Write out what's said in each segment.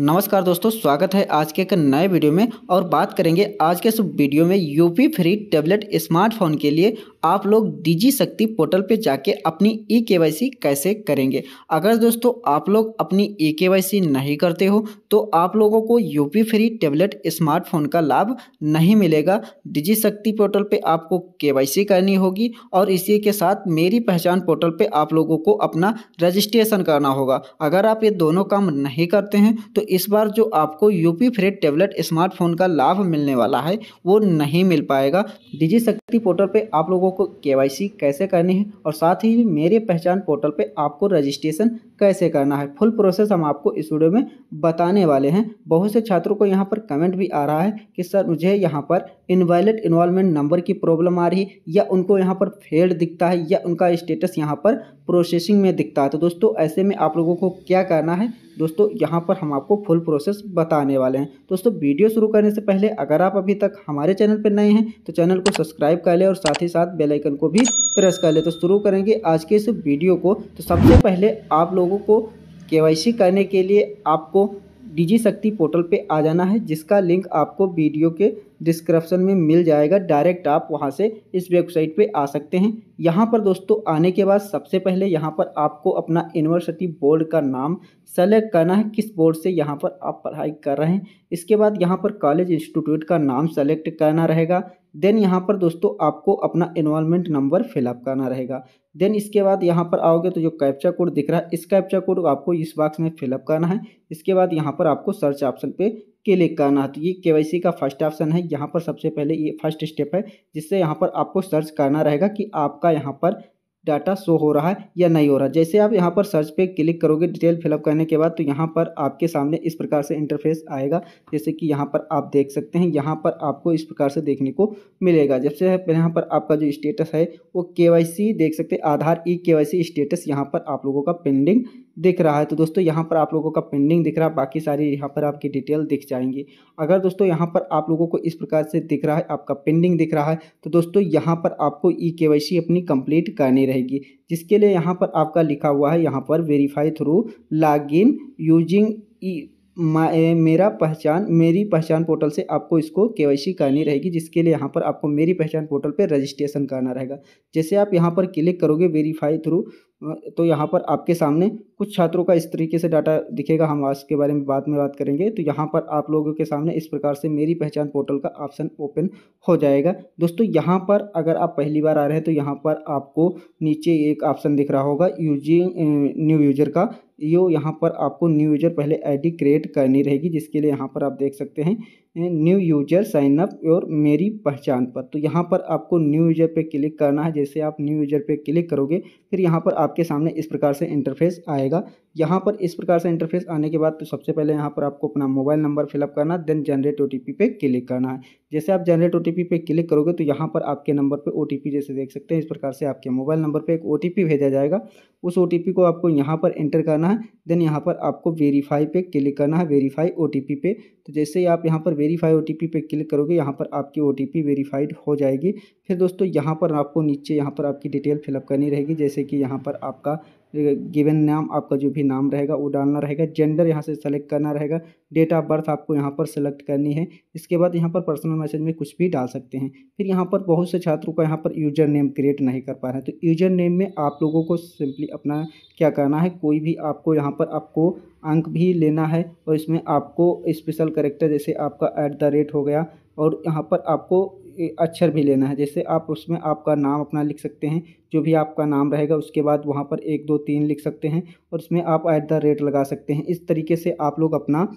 नमस्कार दोस्तों स्वागत है आज के एक नए वीडियो में और बात करेंगे आज के इस वीडियो में यूपी फ्री टैबलेट स्मार्टफोन के लिए आप लोग डिजी शक्ति पोर्टल पे जाके अपनी ई के कैसे करेंगे अगर दोस्तों आप लोग अपनी ई के नहीं करते हो तो आप लोगों को यूपी फ्री टेबलेट स्मार्टफोन का लाभ नहीं मिलेगा डिजी शक्ति पोर्टल पे आपको के करनी होगी और इसी के साथ मेरी पहचान पोर्टल पे आप लोगों को अपना रजिस्ट्रेशन करना होगा अगर आप ये दोनों काम नहीं करते हैं तो इस बार जो आपको यूपी फ्री टेबलेट स्मार्टफोन का लाभ मिलने वाला है वो नहीं मिल पाएगा डिजी शक्ति पोर्टल पर आप लोगों आपको के कैसे करनी है और साथ ही मेरे पहचान पोर्टल पे आपको रजिस्ट्रेशन कैसे करना है फुल प्रोसेस हम आपको इस वीडियो में बताने वाले हैं बहुत से छात्रों को यहाँ पर कमेंट भी आ रहा है कि सर मुझे यहाँ पर इनवैलिड इन्वॉलमेंट नंबर की प्रॉब्लम आ रही है या उनको यहाँ पर फेल्ड दिखता है या उनका स्टेटस यहाँ पर प्रोसेसिंग में दिखता है तो दोस्तों ऐसे में आप लोगों को क्या करना है दोस्तों यहाँ पर हम आपको फुल प्रोसेस बताने वाले हैं दोस्तों वीडियो शुरू करने से पहले अगर आप अभी तक हमारे चैनल पर नए हैं तो चैनल को सब्सक्राइब कर लें और साथ ही साथ बेल आइकन को भी प्रेस कर लें तो शुरू करेंगे आज के इस वीडियो को तो सबसे पहले आप लोगों को के करने के लिए आपको डिजी शक्ति पोर्टल पर आ जाना है जिसका लिंक आपको वीडियो के डिस्क्रिप्शन में मिल जाएगा डायरेक्ट आप वहाँ से इस वेबसाइट पे आ सकते हैं यहाँ पर दोस्तों आने के बाद सबसे पहले यहाँ पर आपको अपना यूनिवर्सिटी बोर्ड का नाम सेलेक्ट करना है किस बोर्ड से यहाँ पर आप पढ़ाई कर रहे हैं इसके बाद यहाँ पर कॉलेज इंस्टीट्यूट का नाम सेलेक्ट करना रहेगा देन यहाँ पर दोस्तों आपको अपना इन्वॉलमेंट नंबर फिलअप करना रहेगा देन इसके बाद यहाँ पर आओगे तो जो कैप्चा कोड दिख रहा है इस कैप्चा कोड आपको इस बॉक्स में फिलअप करना है इसके बाद यहाँ पर आपको सर्च ऑप्शन पे के लिए करना है तो ये के का फर्स्ट ऑप्शन है यहाँ पर सबसे पहले ये फर्स्ट स्टेप है जिससे यहाँ पर आपको सर्च करना रहेगा कि आपका यहाँ पर डाटा शो हो रहा है या नहीं हो रहा जैसे आप यहाँ पर सर्च पे क्लिक करोगे डिटेल फिलअप करने के बाद तो यहाँ पर आपके सामने इस प्रकार से इंटरफेस आएगा जैसे कि यहाँ पर आप देख सकते हैं यहाँ पर आपको इस प्रकार से देखने को मिलेगा जब से यहाँ पर आपका जो स्टेटस है वो के देख सकते हैं आधार ई के स्टेटस यहाँ पर आप लोगों का पेंडिंग दिख रहा है तो दोस्तों यहाँ पर आप लोगों का पेंडिंग दिख रहा है बाकी सारी यहाँ पर आपकी डिटेल दिख जाएंगी अगर दोस्तों यहाँ पर आप लोगों को इस प्रकार से दिख रहा है आपका पेंडिंग दिख रहा है तो दोस्तों यहाँ पर आपको ई के अपनी कंप्लीट करनी रहेगी जिसके लिए यहाँ पर आपका लिखा हुआ है यहाँ पर verify through log in using e मेरा पहचान मेरी पहचान पोर्टल से आपको इसको के वाई सी करनी रहेगी जिसके लिए यहाँ पर आपको मेरी पहचान पोर्टल पर रजिस्ट्रेशन करना रहेगा जैसे आप यहाँ पर क्लिक करोगे वेरीफाई थ्रू तो यहाँ पर आपके सामने कुछ छात्रों का इस तरीके से डाटा दिखेगा हम आज के बारे में बाद में बात करेंगे तो यहाँ पर आप लोगों के सामने इस प्रकार से मेरी पहचान पोर्टल का ऑप्शन ओपन हो जाएगा दोस्तों यहाँ पर अगर आप पहली बार आ रहे हैं तो यहाँ पर आपको नीचे एक ऑप्शन दिख रहा होगा यूजिंग न्यू यूजर का यो यहाँ पर आपको न्यू यूज़र पहले आई डी क्रिएट करनी रहेगी जिसके लिए यहाँ पर आप देख सकते हैं न्यू यूजर साइन अप और मेरी पहचान पर तो यहाँ पर आपको न्यू यूजर पे क्लिक करना है जैसे आप न्यू यूजर पे क्लिक करोगे फिर यहाँ पर आपके सामने इस प्रकार से इंटरफेस आएगा यहाँ पर इस प्रकार से इंटरफेस आने के बाद तो सबसे पहले यहाँ पर आपको अपना मोबाइल नंबर फिलअप करना देन जनरेट ओ पे क्लिक करना है जैसे आप जनरेट ओ पे क्लिक करोगे तो यहाँ पर आपके नंबर पर ओ जैसे देख सकते हैं इस प्रकार से आपके मोबाइल नंबर पर एक ओ भेजा जाएगा उस ओ को आपको यहाँ पर एंटर करना है देन यहाँ पर आपको वेरीफाई पे क्लिक करना है वेरीफाई ओ पे तो जैसे ही आप यहाँ पर वेरीफाई ओ पे क्लिक करोगे यहाँ पर आपकी ओ वेरीफाइड हो जाएगी फिर दोस्तों यहाँ पर आपको नीचे यहाँ पर आपकी डिटेल फिलअप करनी रहेगी जैसे कि यहाँ पर आपका गिवन नाम आपका जो भी नाम रहेगा वो डालना रहेगा जेंडर यहाँ से सेलेक्ट करना रहेगा डेट ऑफ बर्थ आपको यहाँ पर सेलेक्ट करनी है इसके बाद यहाँ पर पर्सनल मैसेज में कुछ भी डाल सकते हैं फिर यहाँ पर बहुत से छात्रों का यहाँ पर यूजर नेम क्रिएट नहीं कर पा रहे हैं तो यूजर नेम में आप लोगों को सिंपली अपना क्या करना है कोई भी आपको यहाँ पर आपको अंक भी लेना है और इसमें आपको स्पेशल करेक्टर जैसे आपका एट द रेट हो गया और यहाँ पर आपको अक्षर भी लेना है जैसे आप उसमें आपका नाम अपना लिख सकते हैं जो भी आपका नाम रहेगा उसके बाद वहाँ पर एक दो तीन लिख सकते हैं और उसमें आप ऐट द रेट लगा सकते हैं इस तरीके से आप लोग अपना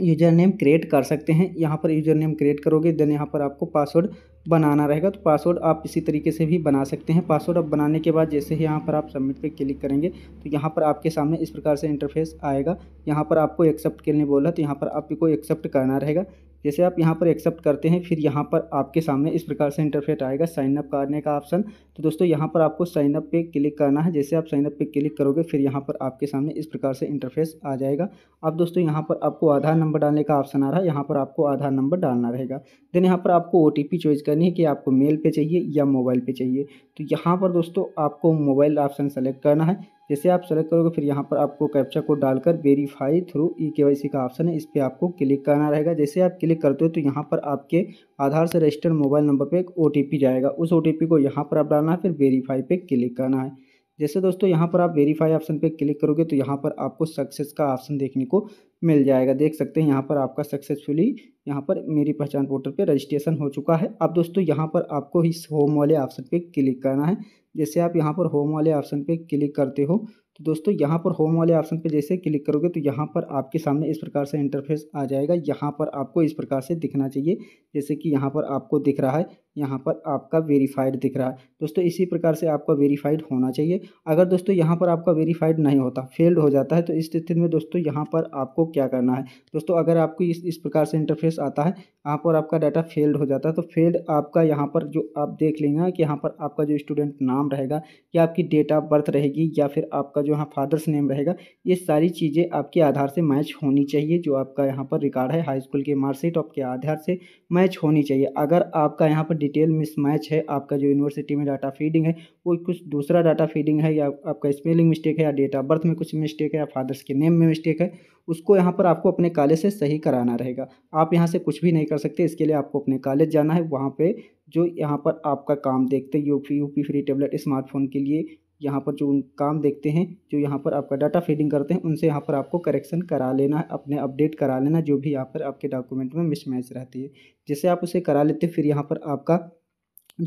यूजर नेम क्रिएट कर सकते हैं यहाँ पर यूजर नेम क्रिएट करोगे देन यहाँ पर आपको पासवर्ड बनाना रहेगा तो पासवर्ड आप इसी तरीके से भी बना सकते हैं पासवर्ड अब बनाने के बाद जैसे ही यहाँ पर आप सबमिट पे क्लिक करेंगे तो यहाँ पर आपके सामने इस प्रकार से इंटरफेस आएगा यहाँ पर आपको एक्सेप्ट के लिए बोला तो यहाँ पर आपको एक्सेप्ट करना रहेगा जैसे आप यहाँ पर एक्सेप्ट करते हैं फिर यहाँ पर आपके सामने इस प्रकार से इंटरफेट आएगा साइनअप करने का ऑप्शन तो दोस्तों यहाँ पर आपको साइनअप पे क्लिक करना है जैसे आप साइनअप पे क्लिक करोगे फिर यहाँ पर आपके सामने इस प्रकार से इंटरफेस आ जाएगा अब दोस्तों यहाँ पर आपको आधार नंबर डालने का ऑप्शन आ रहा है यहाँ पर आपको आधार नंबर डालना रहेगा देन यहाँ पर आपको ओ चॉइस करनी है कि आपको मेल पर चाहिए या मोबाइल पर चाहिए तो यहाँ पर दोस्तों आपको मोबाइल ऑप्शन सेलेक्ट करना है जैसे आप सेलेक्ट करोगे फिर यहाँ पर आपको कैप्चा को डालकर वेरीफाई थ्रू ई के का ऑप्शन है इस पर आपको क्लिक करना रहेगा जैसे आप क्लिक करते हो तो यहाँ पर आपके आधार से रजिस्टर्ड मोबाइल नंबर पर एक ओ जाएगा उस ओ को यहाँ पर आप डालना है फिर वेरीफाई पर क्लिक करना है जैसे दोस्तों यहाँ पर आप वेरीफाई ऑप्शन पे क्लिक करोगे तो यहाँ पर आपको सक्सेस का ऑप्शन देखने को मिल जाएगा देख सकते हैं यहाँ पर आपका सक्सेसफुली यहाँ पर मेरी पहचान पोर्टल पे रजिस्ट्रेशन हो चुका है अब दोस्तों यहाँ पर आपको इस होम वाले ऑप्शन पे क्लिक करना है जैसे आप यहाँ पर होम वाले ऑप्शन पे क्लिक करते हो तो दोस्तों यहाँ पर होम वाले ऑप्शन पे जैसे क्लिक करोगे तो यहाँ पर आपके सामने इस प्रकार से इंटरफेस आ जाएगा यहाँ पर आपको इस प्रकार से दिखना चाहिए जैसे कि यहाँ पर आपको दिख रहा है यहाँ पर आपका वेरीफाइड दिख रहा है दोस्तों इसी प्रकार से आपका वेरीफाइड होना चाहिए अगर दोस्तों यहाँ पर आपका वेरीफाइड नहीं होता फेल्ड हो जाता है तो इस स्थिति में दोस्तों यहाँ पर आपको क्या करना है दोस्तों अगर आपको इस इस प्रकार से इंटरफेस आता है यहाँ पर आपका डाटा फेल्ड हो जाता है तो फेल्ड आपका यहाँ पर जो आप देख लेंगे कि यहाँ पर आपका जो स्टूडेंट नाम रहेगा या आपकी डेट ऑफ बर्थ रहेगी या फिर आपका जो यहाँ फादर्स नेम रहेगा ये सारी चीज़ें आपके आधार से मैच होनी चाहिए जो आपका यहाँ पर रिकॉर्ड है हाई स्कूल के मार्कशीट आपके आधार से मैच होनी चाहिए अगर आपका यहाँ पर डिटेल मिसमैच है आपका जो यूनिवर्सिटी में डाटा फीडिंग है वो कुछ दूसरा डाटा फीडिंग है या आपका स्पेलिंग मिस्टेक है या डेट ऑफ बर्थ में कुछ मिस्टेक है या फादर्स के नेम में मिस्टेक है उसको यहाँ पर आपको अपने कॉलेज से सही कराना रहेगा आप यहाँ से कुछ भी नहीं कर सकते इसके लिए आपको अपने कॉलेज जाना है वहाँ पर जो यहाँ पर आपका काम देखते हैं U P free tablet smartphone के लिए यहाँ पर जो काम देखते हैं जो यहाँ पर आपका डाटा फीडिंग करते हैं उनसे यहाँ पर आपको करेक्शन करा लेना है अपने अपडेट करा लेना जो भी यहाँ पर आपके डॉक्यूमेंट में मिसमैच रहती है जैसे आप उसे करा लेते फिर यहाँ पर आपका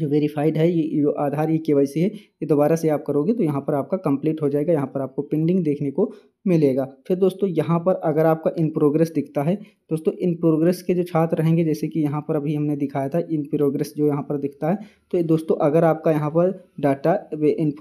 जो वेरीफाइड है ये जो आधार ई के है ये दोबारा से आप करोगे तो यहाँ पर आपका कंप्लीट हो जाएगा यहाँ पर आपको पेंडिंग देखने को मिलेगा फिर दोस्तों यहाँ पर अगर आपका इन प्रोग्रेस दिखता है दोस्तों इन प्रोग्रेस के जो छात्र रहेंगे जैसे कि यहाँ पर अभी हमने दिखाया था इन प्रोग्रेस जो यहाँ पर दिखता है तो दोस्तों अगर आपका यहाँ पर डाटा इन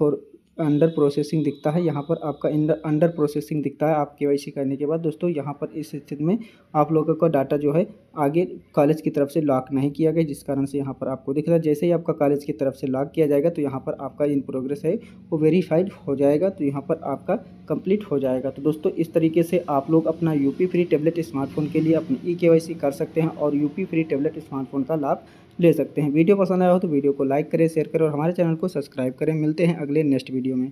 अंडर प्रोसेसिंग दिखता है यहाँ पर आपका अंडर प्रोसेसिंग दिखता है आप के करने के बाद दोस्तों यहाँ पर इस स्थिति में आप लोगों का डाटा जो है आगे कॉलेज की तरफ से लॉक नहीं किया गया जिस कारण से यहाँ पर आपको दिख रहा है जैसे ही आपका कॉलेज की तरफ से लॉक किया जाएगा तो यहाँ पर आपका इन प्रोग्रेस है वो वेरीफाइड हो जाएगा तो यहाँ पर आपका कंप्लीट हो जाएगा तो दोस्तों इस तरीके से आप लोग अपना यूपी फ्री टेबलेट स्मार्टफोन के लिए अपनी ई कर सकते हैं और यूपी फ्री टेबलेट स्मार्टफोन का लाभ ले सकते हैं वीडियो पसंद आया हो तो वीडियो को लाइक करें शेयर करें और हमारे चैनल को सब्सक्राइब करें मिलते हैं अगले नेक्स्ट वीडियो में